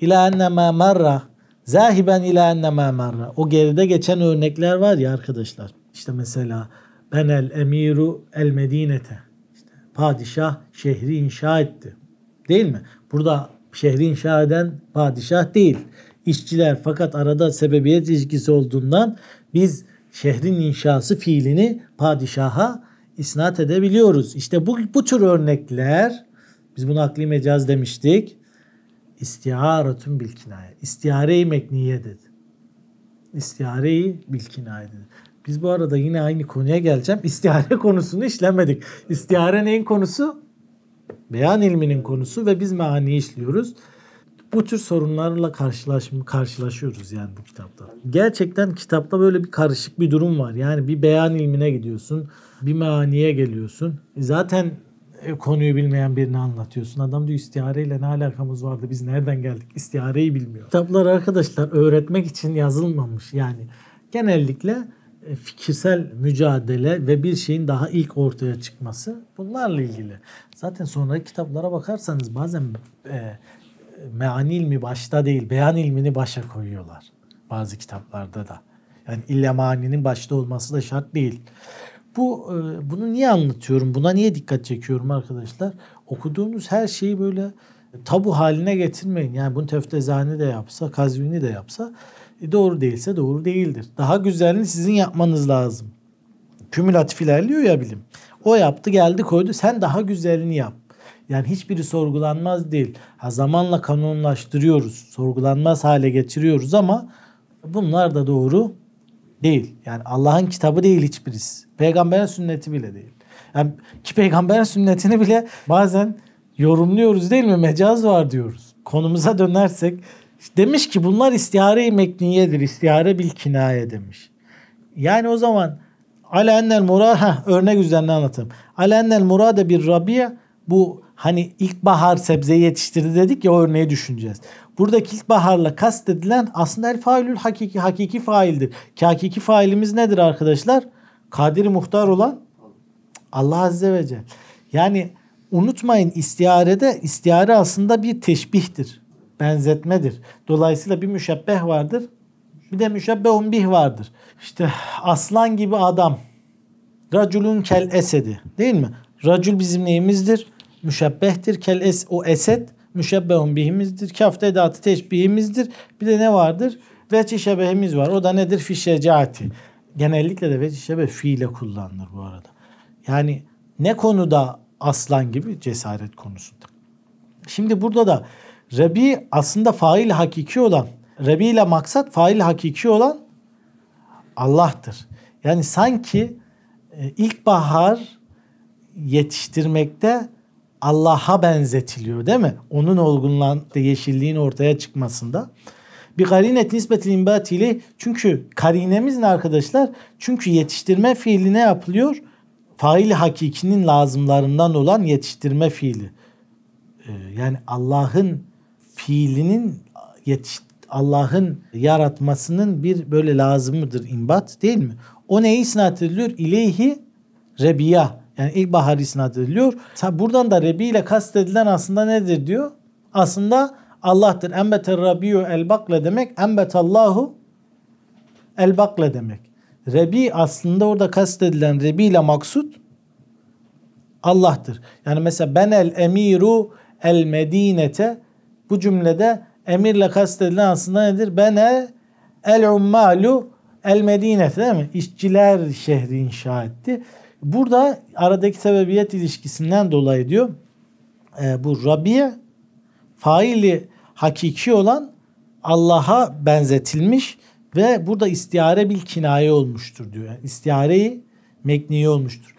İlâ ennemâ marra. Zahiben ilâ ennemâ marra. O geride geçen örnekler var ya arkadaşlar. İşte mesela ben el emiru el medinete. İşte padişah şehri inşa etti. Değil mi? Burada şehri inşa eden padişah değil. İşçiler fakat arada sebebiyet ilişkisi olduğundan biz şehrin inşası fiilini padişaha isnat edebiliyoruz. İşte bu, bu tür örnekler biz bunu akli mecaz demiştik. İstiharetun bil kinaye. İstihare-i mekniye dedi. İstihare-i bil dedi. Biz bu arada yine aynı konuya geleceğim. İstihare konusunu işlemedik. İstihare neyin konusu? Beyan ilminin konusu ve biz meaniyi işliyoruz bu tür sorunlarla karşılaş, karşılaşıyoruz yani bu kitapta. Gerçekten kitapta böyle bir karışık bir durum var. Yani bir beyan ilmine gidiyorsun, bir maniye geliyorsun. E zaten e, konuyu bilmeyen birini anlatıyorsun. Adam diyor istihareyle ne alakamız vardı biz nereden geldik istihareyi bilmiyor. Kitaplar arkadaşlar öğretmek için yazılmamış yani. Genellikle e, fikirsel mücadele ve bir şeyin daha ilk ortaya çıkması bunlarla ilgili. Zaten sonraki kitaplara bakarsanız bazen e, Meani ilmi başta değil beyan ilmini başa koyuyorlar bazı kitaplarda da. Yani illa maninin başta olması da şart değil. Bu e, bunu niye anlatıyorum? Buna niye dikkat çekiyorum arkadaşlar? Okuduğunuz her şeyi böyle tabu haline getirmeyin. Yani bunu teftezani de yapsa, kazvini de yapsa e, doğru değilse doğru değildir. Daha güzelini sizin yapmanız lazım. Kümülatif ilerliyor ya bilim. O yaptı geldi koydu sen daha güzelini yap. Yani hiçbiri sorgulanmaz değil. Ha zamanla kanunlaştırıyoruz. Sorgulanmaz hale getiriyoruz ama bunlar da doğru değil. Yani Allah'ın kitabı değil hiçbirisi. Peygamberin sünneti bile değil. Yani ki peygamberin sünnetini bile bazen yorumluyoruz değil mi? Mecaz var diyoruz. Konumuza dönersek demiş ki bunlar istiare i mekniyedir. İstihare bil kinaye demiş. Yani o zaman alennel murad örnek üzerinden anlatayım. Alennel murade bir rabiye bu Hani ilkbahar sebze yetiştirdi dedik ya o örneği düşüneceğiz. Buradaki ilkbaharla kastedilen aslında el failül hakiki, hakiki faildir. Ki hakiki failimiz nedir arkadaşlar? Kadiri muhtar olan Allah Azze ve Celle. Yani unutmayın istiarede istiare aslında bir teşbihtir. Benzetmedir. Dolayısıyla bir müşebbeh vardır. Bir de müşebbehun umbih vardır. İşte aslan gibi adam. Raculun kel esedi. Değil mi? Racul bizim neyimizdir? müşebbehtir. Kel es o eset, müşebbehun bihimizdir. Kaf edatı teşbihimizdir. Bir de ne vardır? veç şebehimiz var. O da nedir? Fi Genellikle de veç-i şebeh fiile kullanılır bu arada. Yani ne konuda aslan gibi? Cesaret konusunda. Şimdi burada da Rebi aslında fail hakiki olan, Rebi ile maksat fail hakiki olan Allah'tır. Yani sanki e, ilkbahar yetiştirmekte Allah'a benzetiliyor değil mi? Onun olgunlan yeşilliğin ortaya çıkmasında. Bir garinet nisbetil imbatili çünkü karinemiz ne arkadaşlar? Çünkü yetiştirme fiili ne yapılıyor? Fail hakikinin lazımlarından olan yetiştirme fiili. Ee, yani Allah'ın fiilinin yetiş Allah'ın yaratmasının bir böyle lazımıdır imbat değil mi? O neyi isnat ediliyor? İleyhi rebiya yani ilkbahar isnat ediliyor. Buradan da Rebi ile kastedilen aslında nedir diyor? Aslında Allah'tır. Embeter Rabiu el bakle demek embetallahu el bakle demek. Rebi aslında orada kastedilen Rebi ile maksut Allah'tır. Yani mesela ben el emiru el medinete bu cümlede emirle kastedilen aslında nedir? Ben e el ummalu el medinete değil mi? İşçiler şehri inşa etti. Burada aradaki sebebiyet ilişkisinden dolayı diyor e, bu Rabiye faili hakiki olan Allah'a benzetilmiş ve burada istiare bil kinaye olmuştur diyor. Yani istiareyi mekniye olmuştur.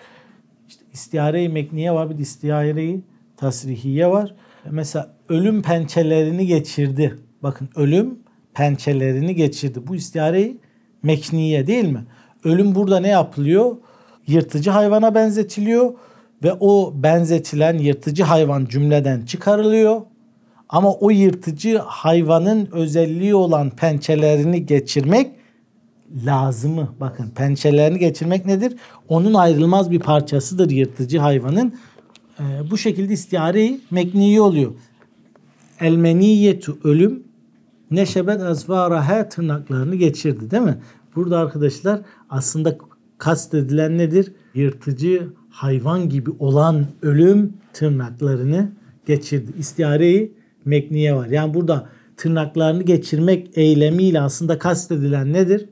İşte istiare mekniye var bir de istiare tasrihiye var. Mesela ölüm pençelerini geçirdi. Bakın ölüm pençelerini geçirdi. Bu istiareyi mekniye değil mi? Ölüm burada ne yapılıyor? yırtıcı hayvana benzetiliyor ve o benzetilen yırtıcı hayvan cümleden çıkarılıyor. Ama o yırtıcı hayvanın özelliği olan pençelerini geçirmek lazımı. Bakın pençelerini geçirmek nedir? Onun ayrılmaz bir parçasıdır yırtıcı hayvanın. Ee, bu şekilde istiare mekniyi oluyor. Elmeniyetu ölüm neşebet azvaraha tırnaklarını geçirdi değil mi? Burada arkadaşlar aslında Kast edilen nedir? Yırtıcı hayvan gibi olan ölüm tırnaklarını geçirdi. İstiareyi mekniye var. Yani burada tırnaklarını geçirmek eylemiyle aslında kastedilen nedir?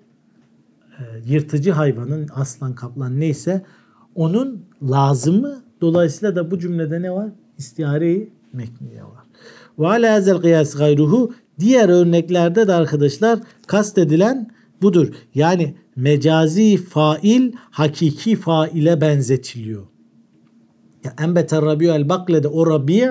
E, yırtıcı hayvanın aslan kaplan neyse onun lazımı dolayısıyla da bu cümlede ne var? İstiareyi mekniye var. Ve ala hazel kıyas gayruhu diğer örneklerde de arkadaşlar kastedilen budur. Yani mecazi fail hakiki faile benzetiliyor. Ya enbeter rabiu el bakle de o rabi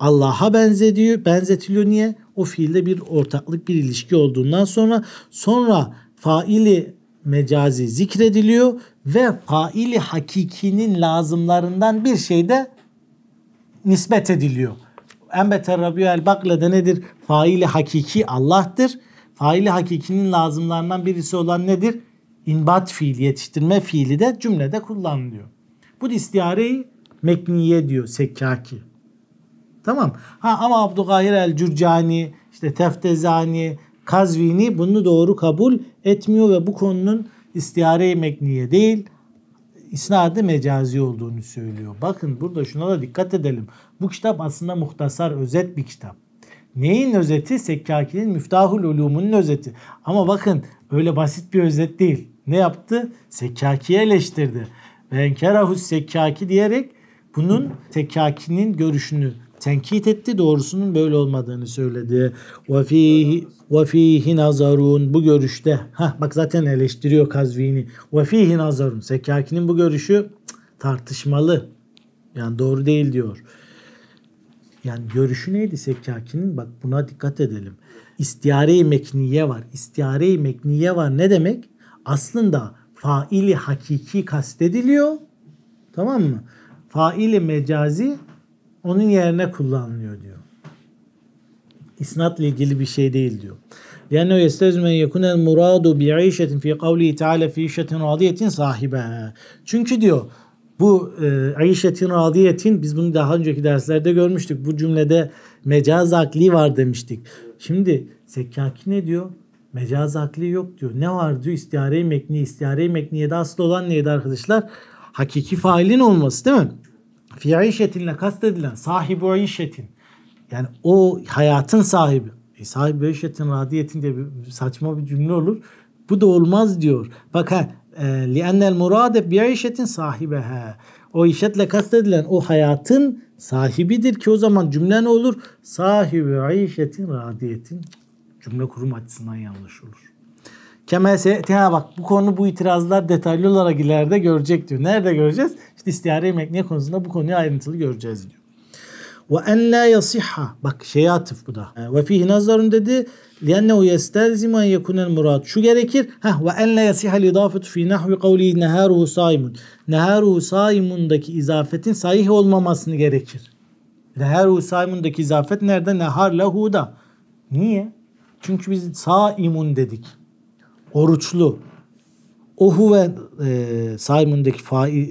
Allah'a benzediyor, benzetiliyor niye? O fiilde bir ortaklık, bir ilişki olduğundan sonra sonra faili mecazi zikrediliyor ve faili hakikinin lazımlarından bir şeyde nispet ediliyor. Enbeter rabiu el bakle de nedir? Faili hakiki Allah'tır faili hakikinin lazımlarından birisi olan nedir? İnbat fiili, yetiştirme fiili de cümlede kullanılıyor. Bu istiareyi mekniye diyor Sekkaki. Tamam. Ha ama Abdülgahir el-Cürcani, işte Teftezani, Kazvini bunu doğru kabul etmiyor ve bu konunun istiare i mekniye değil, isnadı mecazi olduğunu söylüyor. Bakın burada şuna da dikkat edelim. Bu kitap aslında muhtasar, özet bir kitap. Neyin özeti? Sekkaki'nin Müftahul Ulumu'nun özeti. Ama bakın öyle basit bir özet değil. Ne yaptı? Sekkaki'yi eleştirdi. Ve enkerahus sekkaki diyerek bunun Sekkaki'nin görüşünü tenkit etti. Doğrusunun böyle olmadığını söyledi. Ve ve fihi nazarun bu görüşte. Hah, bak zaten eleştiriyor Kazvini. Ve fihi nazarun. Sekkaki'nin bu görüşü tartışmalı. Yani doğru değil diyor. Yani görüşü neydi Sekkaki'nin? Bak buna dikkat edelim. İstiyare-i mekniye var. İstiyare-i mekniye var ne demek? Aslında faili hakiki kastediliyor. Tamam mı? Faili mecazi onun yerine kullanılıyor diyor. İsnatla ilgili bir şey değil diyor. لأنه يستلزم أن يكون المراد بعيشة في قوله تعالى في عيشة راضية صاحبها. Çünkü diyor bu e, Ayşetin Radiyetin biz bunu daha önceki derslerde görmüştük. Bu cümlede mecaz akli var demiştik. Şimdi Sekkaki ne diyor? Mecaz akli yok diyor. Ne var diyor? İstiyare-i mekni. İstiyare-i mekniyede asıl olan neydi arkadaşlar? Hakiki failin olması değil mi? Fi ayşetinle kastedilen sahibi ayşetin. Yani o hayatın sahibi. E, sahibi ayşetin radiyetin diye bir, saçma bir cümle olur. Bu da olmaz diyor. Bak ha ee, لِأَنَّ الْمُرَادَ بِيَعِشَةٍ صَاحِبَهَا O işetle kastedilen o hayatın sahibidir ki o zaman cümle ne olur? Sahibi ayişetin radiyetin cümle kurum açısından yanlış olur. Kemal Seyetiha bak bu konu bu itirazlar detaylı olarak ileride görecek diyor. Nerede göreceğiz? İşte istiyare mekniye konusunda bu konuyu ayrıntılı göreceğiz diyor. Ve en la yasiha. Bak şey atıf bu da. Ee, ve fihi nazarun dedi. لِيَنَّهُ يَسْتَلْزِمَ يَكُنَ الْمُرَادُ Şu gerekir. ha وَاَنْ لَا يَسِحَ الْاِضَافَةُ ف۪ي نَحْوِ قَوْلِهِ نَهَارُهُ سَائِمٌ Neharu saimun'daki izafetin sahih olmamasını gerekir. Neharu saimun'daki izafet nerede? Nehar lahuda. Niye? Çünkü biz saimun dedik. Oruçlu. Ohu ve e, saimun'daki fail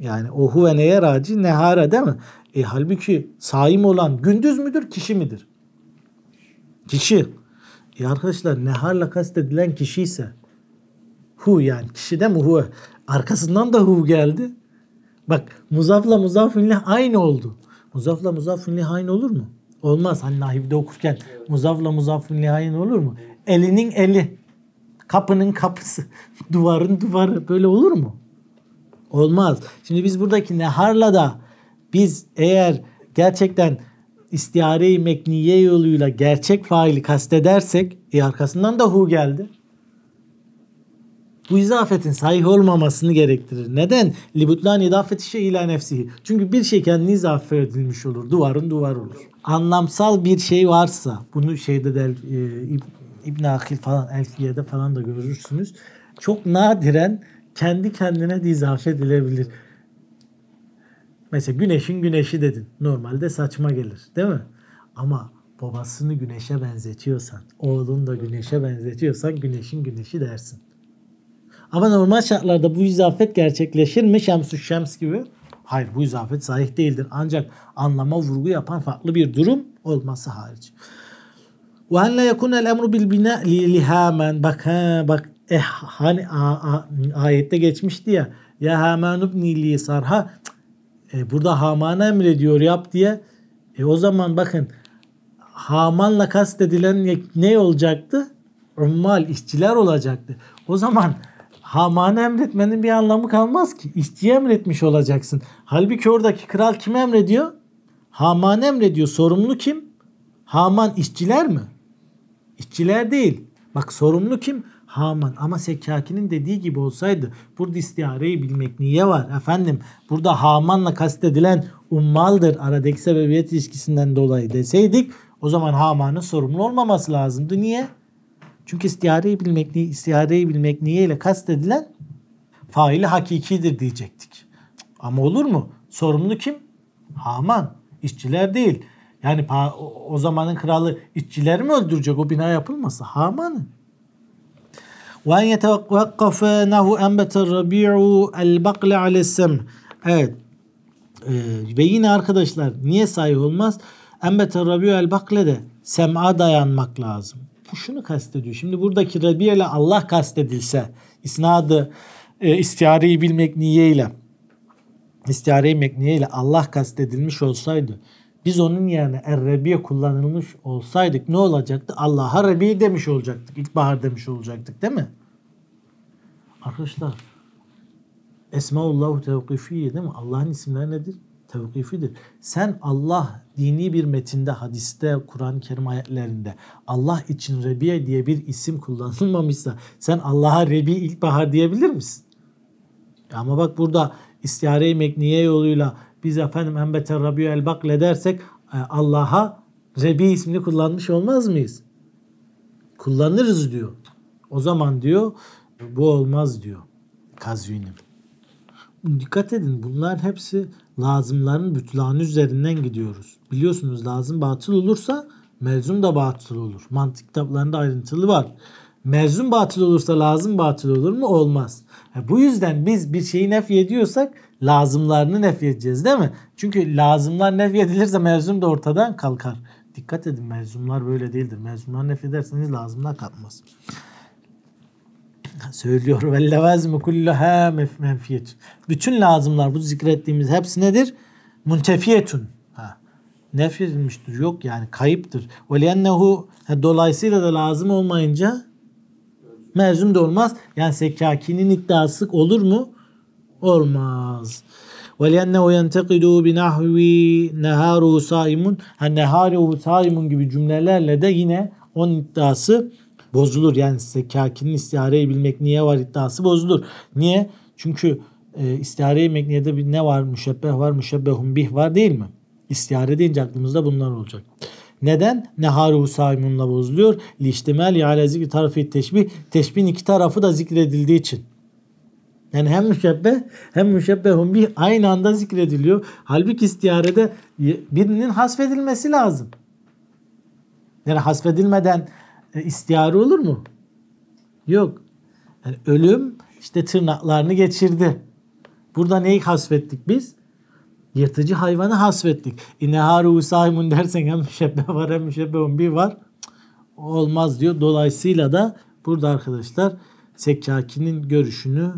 yani ohu ve neye raci? Nehara değil mi? E halbuki saim olan gündüz müdür, kişi midir? Kişi. Ya arkadaşlar neharla kastedilen kişi ise hu yani kişide mi hu? Arkasından da hu geldi. Bak muzafla muzafünle aynı oldu. Muzafla muzafünle aynı olur mu? Olmaz. Hani nahivde okurken muzafla muzafünle aynı olur mu? Elinin eli. Kapının kapısı. Duvarın duvarı. Böyle olur mu? Olmaz. Şimdi biz buradaki neharla da biz eğer gerçekten istiyare-i mekniye yoluyla gerçek faili kastedersek e arkasından da hu geldi. Bu izafetin sahih olmamasını gerektirir. Neden? Libutlan idafeti şey ila nefsihi. Çünkü bir şey kendini izafe edilmiş olur. Duvarın duvar olur. Anlamsal bir şey varsa bunu şeyde de e, İbn Akil falan Elfiye'de falan da görürsünüz. Çok nadiren kendi kendine de izafe edilebilir. Mesela güneşin güneşi dedin. Normalde saçma gelir değil mi? Ama babasını güneşe benzetiyorsan, oğlun da güneşe benzetiyorsan güneşin güneşi dersin. Ama normal şartlarda bu izafet gerçekleşir mi Şemsü Şems gibi? Hayır bu izafet sahih değildir. Ancak anlama vurgu yapan farklı bir durum olması hariç. Ve en la yekune el emru Bak ha bak eh hani a, a, ayette geçmişti ya. Ya hamen ibni li sarha. E, burada Haman'a emrediyor yap diye. E, o zaman bakın Haman'la kastedilen ne olacaktı? Ummal, işçiler olacaktı. O zaman Haman'a emretmenin bir anlamı kalmaz ki. İşçiye emretmiş olacaksın. Halbuki oradaki kral kime emrediyor? Haman emrediyor. Sorumlu kim? Haman işçiler mi? İşçiler değil. Bak sorumlu kim? Haman. Ama Sekkaki'nin dediği gibi olsaydı burada istihareyi bilmek niye var? Efendim burada Haman'la kastedilen ummaldır aradaki sebebiyet ilişkisinden dolayı deseydik o zaman Haman'ın sorumlu olmaması lazımdı. Niye? Çünkü istihareyi bilmek, niye, istihareyi bilmek niye ile kastedilen faili hakikidir diyecektik. Ama olur mu? Sorumlu kim? Haman. İşçiler değil. Yani o zamanın kralı işçiler mi öldürecek? O bina yapılmasa Haman'ı. Ve yetevekkafe nehu embeter rabi'u el bakle alesem. Evet. Ee, ve yine arkadaşlar niye sahih olmaz? Embeter rabi'u el bakle de sem'a dayanmak lazım. Bu şunu kastediyor. Şimdi buradaki rabi'e ile Allah kastedilse isnadı e, istihareyi bilmek niyeyle istihareyi mekniye ile Allah kastedilmiş olsaydı biz onun yerine errebiye kullanılmış olsaydık ne olacaktı? Allah'a rebi demiş olacaktık. İlkbahar demiş olacaktık değil mi? Arkadaşlar Esmaullahu tevkifiye değil mi? Allah'ın isimleri nedir? Tevkifidir. Sen Allah dini bir metinde, hadiste, Kur'an-ı Kerim ayetlerinde Allah için Rebiye diye bir isim kullanılmamışsa sen Allah'a Rebi ilkbahar diyebilir misin? Ama bak burada istihare-i mekniye yoluyla biz efendim embeter rabiyü el bakle dersek e, Allah'a Rebi ismini kullanmış olmaz mıyız? Kullanırız diyor. O zaman diyor bu olmaz diyor Kazvini. Dikkat edin bunlar hepsi lazımların bütlanı üzerinden gidiyoruz. Biliyorsunuz lazım batıl olursa mezun da batıl olur. Mantık kitaplarında ayrıntılı var. Mezun batıl olursa lazım batıl olur mu? Olmaz. Yani e, bu yüzden biz bir şeyi nef ediyorsak lazımlarını nefyedeceğiz değil mi? Çünkü lazımlar nefyedilirse mezun da ortadan kalkar. Dikkat edin mezunlar böyle değildir. Mezunlar nefyederseniz lazımlar kalkmaz. Söylüyor ve levazmu kulluha menfiyetun. Bütün lazımlar bu zikrettiğimiz hepsi nedir? Muntefiyetun. Nef edilmiştir. Yok yani kayıptır. Ve liennehu dolayısıyla da lazım olmayınca mezum da olmaz. Yani Sekaki'nin iddiası olur mu? olmaz. وَلِيَنَّهُ يَنْتَقِدُوا بِنَحْوِ نَهَارُهُ سَائِمٌ ha, neharu سَائِمٌ gibi cümlelerle de yine onun iddiası bozulur. Yani size kakinin istihareyi bilmek niye var iddiası bozulur. Niye? Çünkü e, niye de bir ne var? Müşebbeh var, müşebbehun bih var değil mi? İstihare deyince aklımızda bunlar olacak. Neden? Neharu saimunla bozuluyor. Liştimel ya ala zikri tarafı teşbih. Teşbihin iki tarafı da zikredildiği için. Yani hem müşebbeh hem müşebbehun bir aynı anda zikrediliyor. Halbuki istiyarede birinin hasfedilmesi lazım. Yani hasfedilmeden e, istiyare olur mu? Yok. Yani ölüm işte tırnaklarını geçirdi. Burada neyi hasfettik biz? Yırtıcı hayvanı hasfettik. İneharu usaymun dersen hem müşebbeh var hem müşebbehun bir var. Olmaz diyor. Dolayısıyla da burada arkadaşlar Sekkaki'nin görüşünü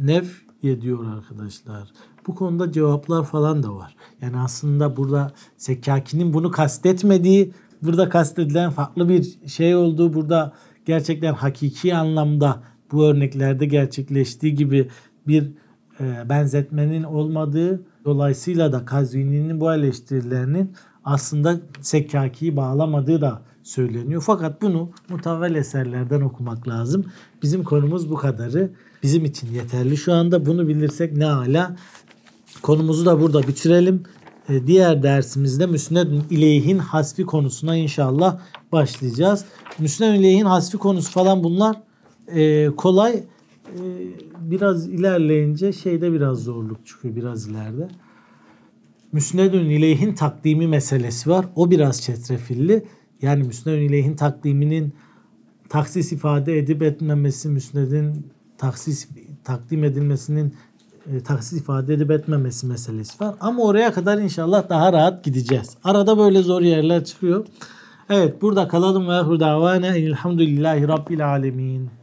nef diyor arkadaşlar. Bu konuda cevaplar falan da var. Yani aslında burada Sekaki'nin bunu kastetmediği, burada kastedilen farklı bir şey olduğu, burada gerçekten hakiki anlamda bu örneklerde gerçekleştiği gibi bir e, benzetmenin olmadığı dolayısıyla da Kazvini'nin bu eleştirilerinin aslında Sekakiyi bağlamadığı da söyleniyor. Fakat bunu mutavel eserlerden okumak lazım. Bizim konumuz bu kadarı bizim için yeterli şu anda. Bunu bilirsek ne hala Konumuzu da burada bitirelim. E, diğer dersimizde müsned ileyhin hasfi konusuna inşallah başlayacağız. Müsned ileyhin hasfi konusu falan bunlar e, kolay. E, biraz ilerleyince şeyde biraz zorluk çıkıyor biraz ileride. Müsnedün ileyhin takdimi meselesi var. O biraz çetrefilli. Yani müsnedün ileyhin takdiminin taksis ifade edip etmemesi müsnedin taksis takdim edilmesinin e, taksis ifade edip etmemesi meselesi var. Ama oraya kadar inşallah daha rahat gideceğiz. Arada böyle zor yerler çıkıyor. Evet burada kalalım ve hurdavane elhamdülillahi rabbil alemin.